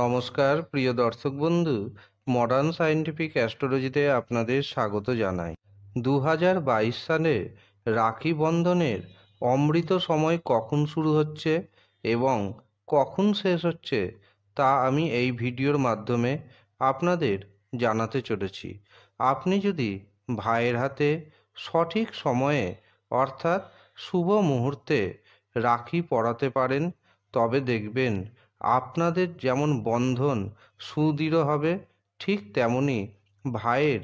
নমস্কার প্রিয় দর্শক বন্ধু মডার্ন সায়েন্টিফিক অ্যাস্ট্রোলজিতে আপনাদের স্বাগত জানাই দু সালে রাখি বন্ধনের অমৃত সময় কখন শুরু হচ্ছে এবং কখন শেষ হচ্ছে তা আমি এই ভিডিওর মাধ্যমে আপনাদের জানাতে চলেছি আপনি যদি ভাইয়ের হাতে সঠিক সময়ে অর্থাৎ শুভ মুহূর্তে রাখি পরাতে পারেন তবে দেখবেন আপনাদের যেমন বন্ধন সুদৃঢ় হবে ঠিক তেমনি ভাইয়ের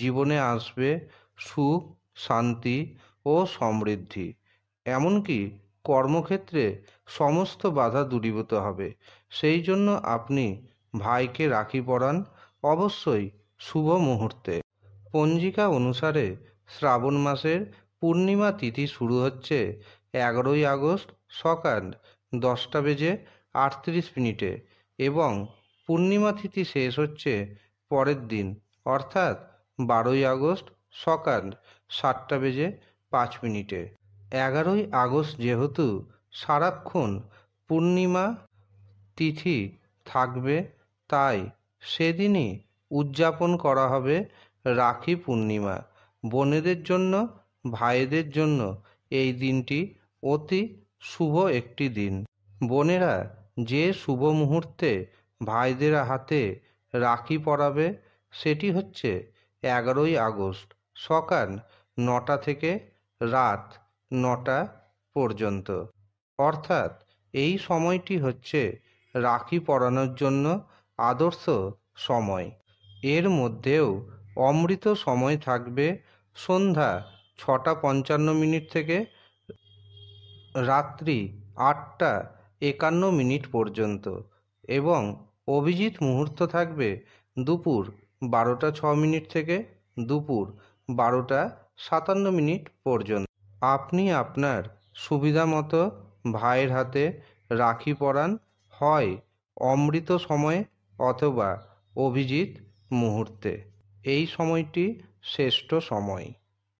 জীবনে আসবে সুখ শান্তি ও সমৃদ্ধি এমনকি কর্মক্ষেত্রে সমস্ত বাধা দূরীভূত হবে সেই জন্য আপনি ভাইকে রাখি পরান অবশ্যই শুভ মুহূর্তে পঞ্জিকা অনুসারে শ্রাবণ মাসের পূর্ণিমা তিথি শুরু হচ্ছে এগারোই আগস্ট সকাল দশটা বেজে আটত্রিশ মিনিটে এবং পূর্ণিমা তিথি শেষ হচ্ছে পরের দিন অর্থাৎ বারোই আগস্ট সকাল সাতটা বেজে পাঁচ মিনিটে এগারোই আগস্ট যেহেতু সারাক্ষণ পূর্ণিমা তিথি থাকবে তাই সেদিনই উদযাপন করা হবে রাখি পূর্ণিমা বোনেদের জন্য ভাইদের জন্য এই দিনটি অতি শুভ একটি দিন বোনেরা যে শুভ মুহূর্তে ভাইদের হাতে রাখি পরাবে সেটি হচ্ছে এগারোই আগস্ট সকাল নটা থেকে রাত নটা পর্যন্ত অর্থাৎ এই সময়টি হচ্ছে রাখি পরানোর জন্য আদর্শ সময় এর মধ্যেও অমৃত সময় থাকবে সন্ধ্যা ছটা পঞ্চান্ন মিনিট থেকে রাত্রি আটটা একান্ন মিনিট পর্যন্ত এবং অভিজিৎ মুহূর্ত থাকবে দুপুর বারোটা ছ মিনিট থেকে দুপুর বারোটা সাতান্ন মিনিট পর্যন্ত আপনি আপনার সুবিধা মতো ভাইয়ের হাতে রাখি পরান হয় অমৃত সময়ে অথবা অভিজিৎ মুহূর্তে এই সময়টি শ্রেষ্ঠ সময়